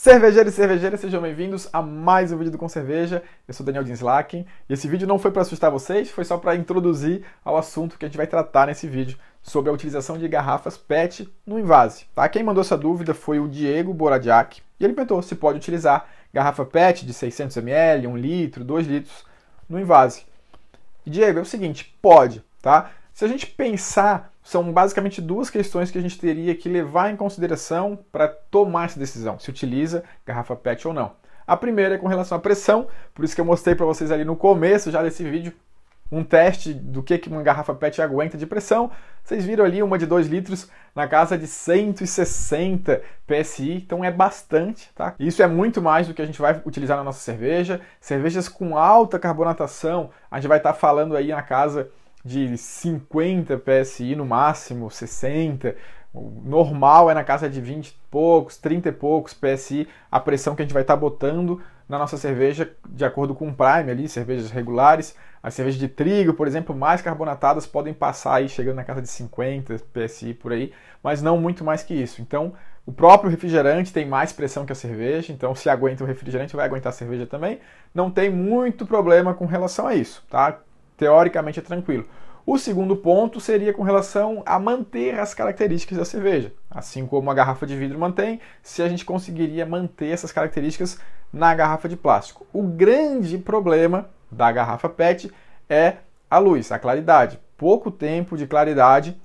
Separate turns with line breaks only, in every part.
Cervejeiros e cervejeiras, sejam bem-vindos a mais um vídeo do Com Cerveja. Eu sou Daniel Dinslaken e esse vídeo não foi para assustar vocês, foi só para introduzir ao assunto que a gente vai tratar nesse vídeo sobre a utilização de garrafas PET no invase. Tá? Quem mandou essa dúvida foi o Diego Boradiak e ele perguntou se pode utilizar garrafa PET de 600 ml, 1 litro, 2 litros no invase. Diego, é o seguinte, pode, tá? Se a gente pensar são basicamente duas questões que a gente teria que levar em consideração para tomar essa decisão, se utiliza garrafa PET ou não. A primeira é com relação à pressão, por isso que eu mostrei para vocês ali no começo já desse vídeo um teste do que uma garrafa PET aguenta de pressão. Vocês viram ali uma de 2 litros na casa de 160 psi, então é bastante, tá? Isso é muito mais do que a gente vai utilizar na nossa cerveja. Cervejas com alta carbonatação, a gente vai estar tá falando aí na casa de 50 PSI no máximo, 60. O normal é na casa de 20 e poucos, 30 e poucos PSI, a pressão que a gente vai estar tá botando na nossa cerveja de acordo com o prime ali, cervejas regulares. As cervejas de trigo, por exemplo, mais carbonatadas podem passar aí chegando na casa de 50 PSI por aí, mas não muito mais que isso. Então, o próprio refrigerante tem mais pressão que a cerveja, então se aguenta o refrigerante, vai aguentar a cerveja também. Não tem muito problema com relação a isso, tá? teoricamente é tranquilo. O segundo ponto seria com relação a manter as características da cerveja. Assim como a garrafa de vidro mantém, se a gente conseguiria manter essas características na garrafa de plástico. O grande problema da garrafa PET é a luz, a claridade. Pouco tempo de claridade,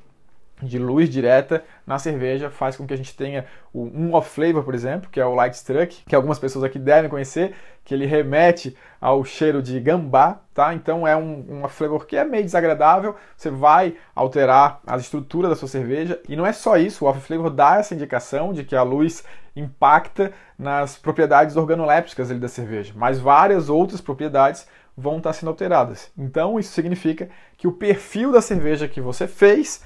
de luz direta, na cerveja faz com que a gente tenha o um off flavor, por exemplo, que é o light struck, que algumas pessoas aqui devem conhecer, que ele remete ao cheiro de gambá, tá? Então é um, off flavor que é meio desagradável, você vai alterar a estrutura da sua cerveja. E não é só isso, o off flavor dá essa indicação de que a luz impacta nas propriedades organolépticas ali da cerveja, mas várias outras propriedades vão estar sendo alteradas. Então isso significa que o perfil da cerveja que você fez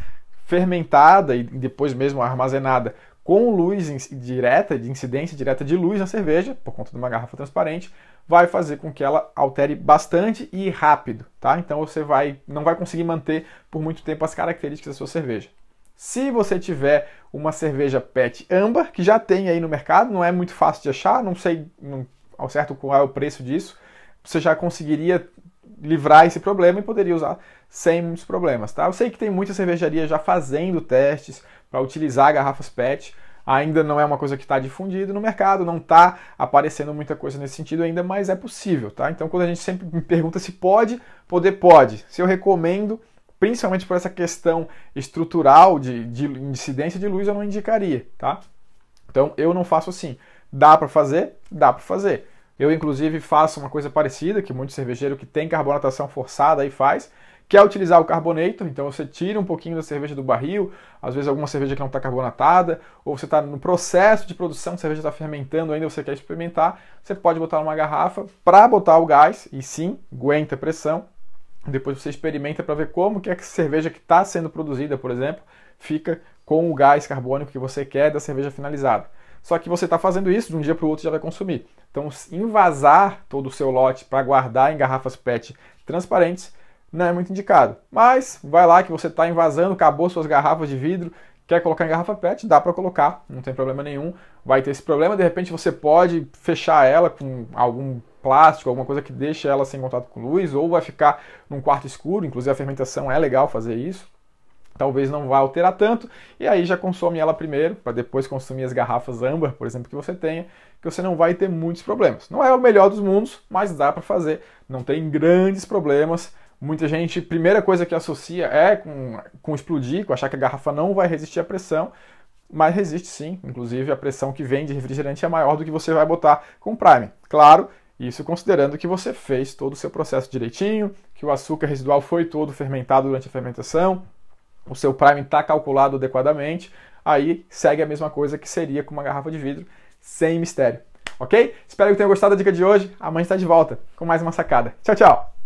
fermentada e depois mesmo armazenada com luz direta, de incidência direta de luz na cerveja, por conta de uma garrafa transparente, vai fazer com que ela altere bastante e rápido, tá? Então você vai não vai conseguir manter por muito tempo as características da sua cerveja. Se você tiver uma cerveja PET âmbar, que já tem aí no mercado, não é muito fácil de achar, não sei não, ao certo qual é o preço disso, você já conseguiria livrar esse problema e poderia usar sem muitos problemas, tá? Eu sei que tem muita cervejaria já fazendo testes para utilizar garrafas PET, ainda não é uma coisa que está difundida no mercado, não está aparecendo muita coisa nesse sentido ainda, mas é possível, tá? Então quando a gente sempre me pergunta se pode, poder pode. Se eu recomendo, principalmente por essa questão estrutural de, de incidência de luz, eu não indicaria, tá? Então eu não faço assim. Dá para fazer? Dá para fazer. Eu, inclusive, faço uma coisa parecida, que muito cervejeiro que tem carbonatação forçada aí faz, que é utilizar o carbonator. Então, você tira um pouquinho da cerveja do barril, às vezes alguma cerveja que não está carbonatada, ou você está no processo de produção, a cerveja está fermentando ainda, você quer experimentar, você pode botar numa garrafa para botar o gás, e sim, aguenta a pressão. Depois você experimenta para ver como que a cerveja que está sendo produzida, por exemplo, fica com o gás carbônico que você quer da cerveja finalizada. Só que você está fazendo isso, de um dia para o outro já vai consumir. Então, invasar todo o seu lote para guardar em garrafas PET transparentes não é muito indicado. Mas vai lá que você está invasando, acabou suas garrafas de vidro, quer colocar em garrafa PET, dá para colocar, não tem problema nenhum. Vai ter esse problema, de repente você pode fechar ela com algum plástico, alguma coisa que deixe ela sem contato com luz, ou vai ficar num quarto escuro, inclusive a fermentação é legal fazer isso talvez não vá alterar tanto, e aí já consome ela primeiro, para depois consumir as garrafas âmbar, por exemplo, que você tenha, que você não vai ter muitos problemas. Não é o melhor dos mundos, mas dá para fazer, não tem grandes problemas. Muita gente, primeira coisa que associa é com, com explodir, com achar que a garrafa não vai resistir à pressão, mas resiste sim, inclusive a pressão que vem de refrigerante é maior do que você vai botar com prime. Claro, isso considerando que você fez todo o seu processo direitinho, que o açúcar residual foi todo fermentado durante a fermentação, o seu prime está calculado adequadamente, aí segue a mesma coisa que seria com uma garrafa de vidro, sem mistério. Ok? Espero que tenham gostado da dica de hoje. Amanhã está de volta com mais uma sacada. Tchau, tchau!